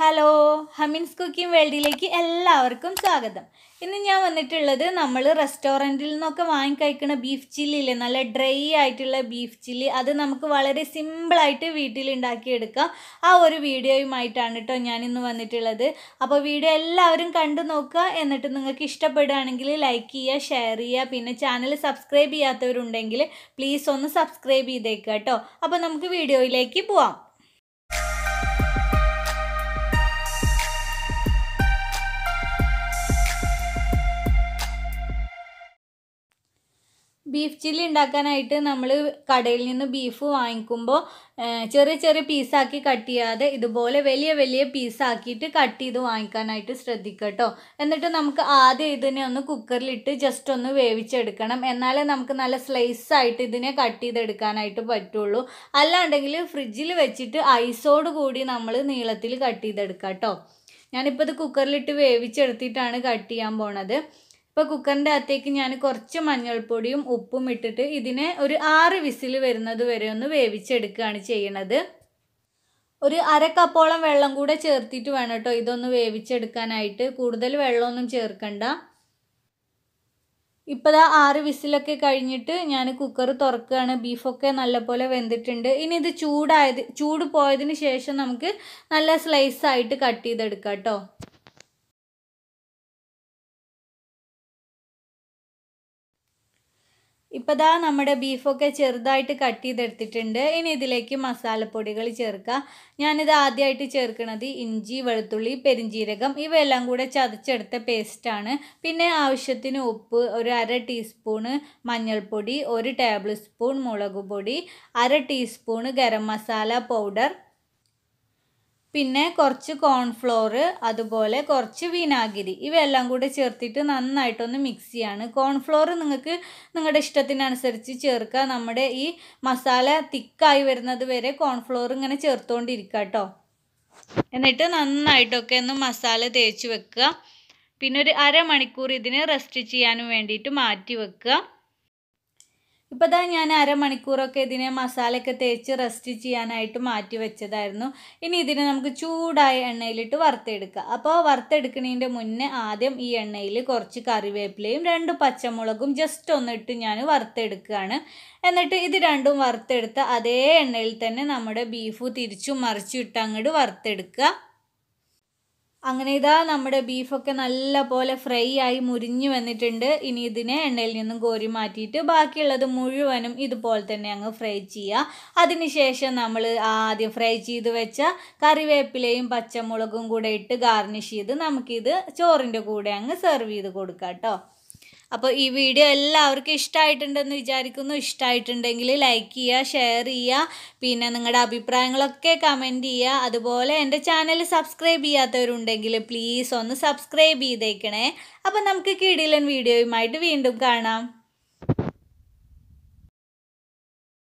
hello ഹമിൻസ് cooking വേൾഡിലേക്ക് എല്ലാവർക്കും സ്വാഗതം ഇന്ന് ഞാൻ വന്നിട്ടുള്ളത് നമ്മൾ റെസ്റ്റോറൻറ്റിൽ നിന്നൊക്കെ വാങ്ങിക്കഴിക്കുന്ന ബീഫ് ചില്ലിയില്ലേ നല്ല ഡ്രൈ ആയിട്ടുള്ള ബീഫ് ചില്ലി അത് നമുക്ക് വളരെ സിമ്പിളായിട്ട് വീട്ടിലുണ്ടാക്കിയെടുക്കാം ആ ഒരു വീഡിയോയുമായിട്ടാണ് കേട്ടോ ഞാനിന്ന് വന്നിട്ടുള്ളത് അപ്പോൾ വീഡിയോ എല്ലാവരും കണ്ടു നോക്കുക എന്നിട്ട് നിങ്ങൾക്ക് ഇഷ്ടപ്പെടുകയാണെങ്കിൽ ലൈക്ക് ചെയ്യുക ഷെയർ ചെയ്യുക പിന്നെ ചാനൽ സബ്സ്ക്രൈബ് ചെയ്യാത്തവരുണ്ടെങ്കിൽ പ്ലീസ് ഒന്ന് സബ്സ്ക്രൈബ് ചെയ്തേക്കുക കേട്ടോ അപ്പോൾ നമുക്ക് വീഡിയോയിലേക്ക് പോവാം ബീഫ് ചില്ലി ഉണ്ടാക്കാനായിട്ട് നമ്മൾ കടയിൽ നിന്ന് ബീഫ് വാങ്ങിക്കുമ്പോൾ ചെറിയ ചെറിയ പീസാക്കി കട്ട് ചെയ്യാതെ ഇതുപോലെ വലിയ വലിയ പീസാക്കിയിട്ട് കട്ട് ചെയ്ത് വാങ്ങിക്കാനായിട്ട് ശ്രദ്ധിക്കട്ടോ എന്നിട്ട് നമുക്ക് ആദ്യം ഇതിനെ ഒന്ന് കുക്കറിലിട്ട് ജസ്റ്റ് ഒന്ന് വേവിച്ചെടുക്കണം എന്നാലേ നമുക്ക് നല്ല സ്ലൈസ് ആയിട്ട് ഇതിനെ കട്ട് ചെയ്തെടുക്കാനായിട്ട് പറ്റുള്ളൂ അല്ലാണ്ടെങ്കിൽ ഫ്രിഡ്ജിൽ വെച്ചിട്ട് ഐസോട് കൂടി നമ്മൾ നീളത്തിൽ കട്ട് ചെയ്തെടുക്കാം കേട്ടോ ഞാനിപ്പോൾ ഇത് കുക്കറിലിട്ട് വേവിച്ചെടുത്തിട്ടാണ് കട്ട് ചെയ്യാൻ പോണത് ഇപ്പം കുക്കറിൻ്റെ അകത്തേക്ക് ഞാൻ കുറച്ച് മഞ്ഞൾപ്പൊടിയും ഉപ്പും ഇട്ടിട്ട് ഇതിനെ ഒരു ആറ് വിസിൽ വരുന്നത് വരെ ഒന്ന് വേവിച്ചെടുക്കുകയാണ് ചെയ്യണത് ഒരു അര വെള്ളം കൂടെ ചേർത്തിട്ട് വേണം കേട്ടോ ഇതൊന്ന് വേവിച്ചെടുക്കാനായിട്ട് കൂടുതൽ വെള്ളമൊന്നും ചേർക്കണ്ട ഇപ്പോൾ ദാ ആറ് വിസിലൊക്കെ കഴിഞ്ഞിട്ട് ഞാൻ കുക്കർ തുറക്കുകയാണ് ബീഫൊക്കെ നല്ലപോലെ വെന്തിട്ടുണ്ട് ഇനി ഇത് ചൂടായത് ചൂട് പോയതിന് ശേഷം നമുക്ക് നല്ല സ്ലൈസായിട്ട് കട്ട് ചെയ്തെടുക്കാം കേട്ടോ ഇപ്പോൾ ദാ നമ്മുടെ ബീഫൊക്കെ ചെറുതായിട്ട് കട്ട് ചെയ്തെടുത്തിട്ടുണ്ട് ഇനി ഇതിലേക്ക് മസാലപ്പൊടികൾ ചേർക്കുക ഞാനിത് ആദ്യമായിട്ട് ചേർക്കുന്നത് ഇഞ്ചി വെളുത്തുള്ളി പെരിഞ്ജീരകം ഇവയെല്ലാം കൂടെ ചതച്ചെടുത്ത പേസ്റ്റാണ് പിന്നെ ആവശ്യത്തിന് ഉപ്പ് ഒരു അര ടീസ്പൂണ് മഞ്ഞൾപ്പൊടി ഒരു ടേബിൾ സ്പൂൺ മുളക് പൊടി അര ടീസ്പൂണ് ഗരം മസാല പൗഡർ പിന്നെ കുറച്ച് കോൺഫ്ലോർ അതുപോലെ കുറച്ച് വിനാഗിരി ഇവയെല്ലാം കൂടി ചേർത്തിട്ട് നന്നായിട്ടൊന്ന് മിക്സ് ചെയ്യാണ് കോൺഫ്ലോർ നിങ്ങൾക്ക് നിങ്ങളുടെ ഇഷ്ടത്തിനനുസരിച്ച് ചേർക്കുക നമ്മുടെ ഈ മസാല തിക്കായി വരുന്നത് വരെ കോൺഫ്ലോർ ഇങ്ങനെ ചേർത്തുകൊണ്ടിരിക്കുക കേട്ടോ എന്നിട്ട് നന്നായിട്ടൊക്കെ ഒന്ന് മസാല തേച്ച് വെക്കുക പിന്നെ ഒരു അരമണിക്കൂർ ഇതിന് റെസ്റ്റ് ചെയ്യാനും വേണ്ടിയിട്ട് മാറ്റി വെക്കുക ഇപ്പോൾ തന്നെ ഞാൻ അരമണിക്കൂറൊക്കെ ഇതിനെ മസാലയൊക്കെ തേച്ച് റെസ്റ്റ് ചെയ്യാനായിട്ട് മാറ്റി വെച്ചതായിരുന്നു ഇനി ഇതിനെ നമുക്ക് ചൂടായ എണ്ണയിലിട്ട് വറുത്തെടുക്കുക അപ്പോൾ വറുത്തെടുക്കുന്നതിൻ്റെ മുന്നേ ആദ്യം ഈ എണ്ണയിൽ കുറച്ച് കറിവേപ്പിലയും രണ്ട് പച്ചമുളകും ജസ്റ്റ് ഒന്നിട്ട് ഞാൻ വറുത്തെടുക്കുകയാണ് എന്നിട്ട് ഇത് രണ്ടും വറുത്തെടുത്ത അതേ എണ്ണയിൽ തന്നെ നമ്മുടെ ബീഫ് തിരിച്ചും മറിച്ചിട്ട് അങ്ങോട്ട് വറുത്തെടുക്കുക അങ്ങനെ ഇതാ നമ്മുടെ ബീഫൊക്കെ നല്ല പോലെ ഫ്രൈ ആയി മുരിഞ്ഞു വന്നിട്ടുണ്ട് ഇനി ഇതിനെ എണ്ണയിൽ നിന്നും കോരി മാറ്റിയിട്ട് ബാക്കിയുള്ളത് മുഴുവനും ഇതുപോലെ തന്നെ അങ്ങ് ഫ്രൈ ചെയ്യുക അതിനുശേഷം നമ്മൾ ആദ്യം ഫ്രൈ ചെയ്ത് വെച്ച കറിവേപ്പിലയും പച്ചമുളകും കൂടെ ഇട്ട് ഗാർണിഷ് ചെയ്ത് നമുക്കിത് ചോറിൻ്റെ കൂടെ അങ്ങ് സെർവ് ചെയ്ത് കൊടുക്കാം കേട്ടോ അപ്പോൾ ഈ വീഡിയോ എല്ലാവർക്കും ഇഷ്ടമായിട്ടുണ്ടെന്ന് വിചാരിക്കുന്നു ഇഷ്ടമായിട്ടുണ്ടെങ്കിൽ ലൈക്ക് ചെയ്യുക ഷെയർ ചെയ്യുക പിന്നെ നിങ്ങളുടെ അഭിപ്രായങ്ങളൊക്കെ കമൻറ്റ് ചെയ്യുക അതുപോലെ എൻ്റെ ചാനൽ സബ്സ്ക്രൈബ് ചെയ്യാത്തവരുണ്ടെങ്കിൽ പ്ലീസ് ഒന്ന് സബ്സ്ക്രൈബ് ചെയ്തേക്കണേ അപ്പോൾ നമുക്ക് കിടിലൻ വീഡിയോയുമായിട്ട് വീണ്ടും കാണാം